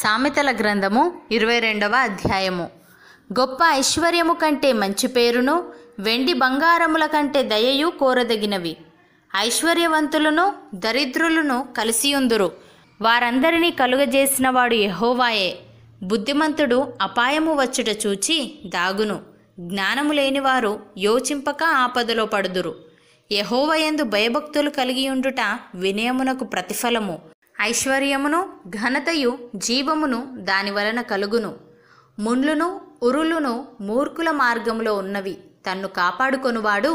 సామెతల గ్రంథము ఇరవై రెండవ అధ్యాయము గొప్ప ఐశ్వర్యము కంటే మంచి పేరును వెండి బంగారముల కంటే దయయు కోరదగినవి ఐశ్వర్యవంతులను దరిద్రులను కలిసియుందురు వారందరినీ కలుగజేసినవాడు యహోవాయే బుద్ధిమంతుడు అపాయము వచ్చుట చూచి దాగును జ్ఞానము లేనివారు యోచింపక ఆపదలో పడుదురు యహోవయందు భయభక్తులు కలిగియుండుట వినయమునకు ప్రతిఫలము ఐశ్వర్యమును ఘనతయు జీవమును దాని వలన కలుగును ముండ్లును ఉరులును మూర్ఖుల మార్గములో ఉన్నవి తన్ను కాపాడుకొనువాడు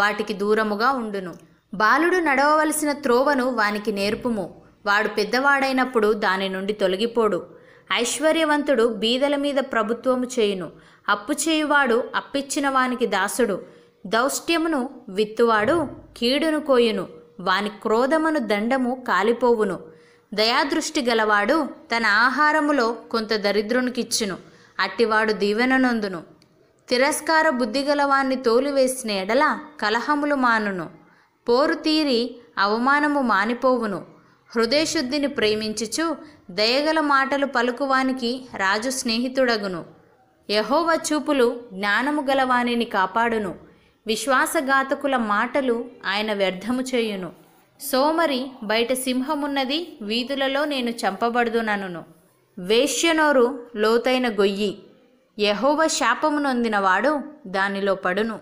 వాటికి దూరముగా ఉండును బాలుడు నడవవలసిన త్రోవను వానికి నేర్పుము వాడు పెద్దవాడైనప్పుడు దాని నుండి తొలగిపోడు ఐశ్వర్యవంతుడు బీదల మీద ప్రభుత్వము చేయును అప్పు చేయువాడు అప్పిచ్చిన వానికి దాసుడు దౌష్ట్యమును విత్తువాడు కీడును కోయును వాని క్రోధమును దండము కాలిపోవును దయాదృష్టి గలవాడు తన ఆహారములో కొంత దరిద్రునికిచ్చును అట్టివాడు దీవెననందును తిరస్కార బుద్ధి గలవాన్ని తోలివేసిన ఎడల కలహములు మానును పోరు తీరి అవమానము మానిపోవును హృదయశుద్ధిని ప్రేమించుచు దయగల మాటలు పలుకువానికి రాజు స్నేహితుడగును యహోవ చూపులు జ్ఞానము గలవానిని కాపాడును విశ్వాసఘాతకుల మాటలు ఆయన వ్యర్థము చేయును సోమరి బయట సింహమున్నది వీధులలో నేను చంపబడుదునను వేష్యనోరు లోతైన గొయ్యి యహోవ శాపము నొందినవాడు దానిలో పడును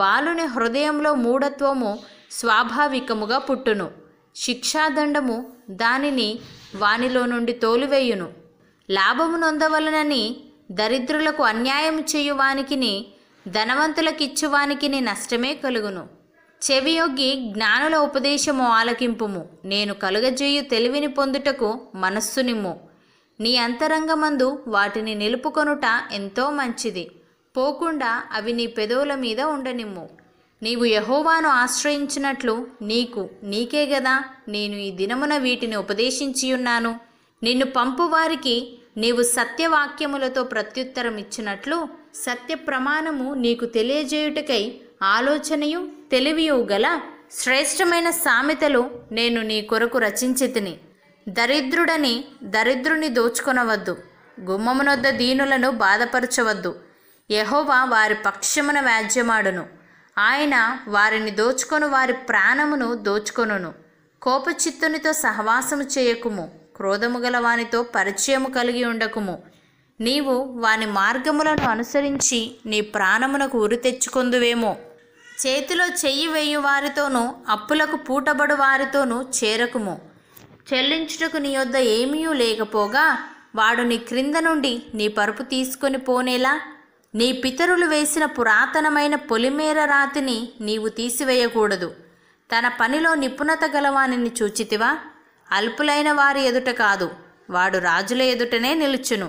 బాలుని హృదయంలో మూఢత్వము స్వాభావికముగా పుట్టును శిక్షాదండము దానిని వానిలో నుండి తోలివేయును లాభము నొందవలనని దరిద్రులకు అన్యాయం చేయువానికిని ధనవంతులకిచ్చువానికిని నష్టమే కలుగును చెవియొగ్గి జ్ఞానుల ఉపదేశము ఆలకింపుము నేను కలుగజేయు తెలివిని పొందుటకు మనస్సు నిమ్ము నీ అంతరంగమందు వాటిని నిలుపుకొనుట ఎంతో మంచిది పోకుండా అవి నీ పెదవుల మీద ఉండనిమ్ము నీవు యహోవాను ఆశ్రయించినట్లు నీకు నీకే గదా నేను ఈ దినమున వీటిని ఉపదేశించియున్నాను నిన్ను పంపువారికి నీవు సత్యవాక్యములతో ప్రత్యుత్తరం ఇచ్చినట్లు సత్య ప్రమాణము నీకు తెలియజేయుటకై ఆలోచనయు తెలివియు గల శ్రేష్టమైన సామెతలు నేను నీ కొరకు రచించి తిని దరిద్రుడని దరిద్రుని దోచుకొనవద్దు గుమ్మమునొద్ద దీనులను బాధపరచవద్దు యహోవా వారి పక్షమున వ్యాజ్యమాడును ఆయన వారిని దోచుకొను వారి ప్రాణమును దోచుకొనును కోపచిత్తునితో సహవాసము చేయకుము క్రోధము గల వానితో పరిచయము కలిగి ఉండకుము నీవు వాని మార్గములను అనుసరించి నీ ప్రాణమునకు ఉరి తెచ్చుకొందువేమో చేతిలో చెయ్యి వేయు వారితోనూ అప్పులకు పూటబడు వారితోనూ చేరకుము చెల్లించుటకు నీ యొద్ద ఏమీ లేకపోగా వాడు నీ క్రింద నుండి నీ పరుపు తీసుకొని పోనేలా నీ పితరులు వేసిన పురాతనమైన పొలిమేర రాతిని నీవు తీసివేయకూడదు తన పనిలో నిపుణత గలవానిని చూచితివా అల్పులైన వారి ఎదుట కాదు వాడు రాజుల ఎదుటనే నిలుచును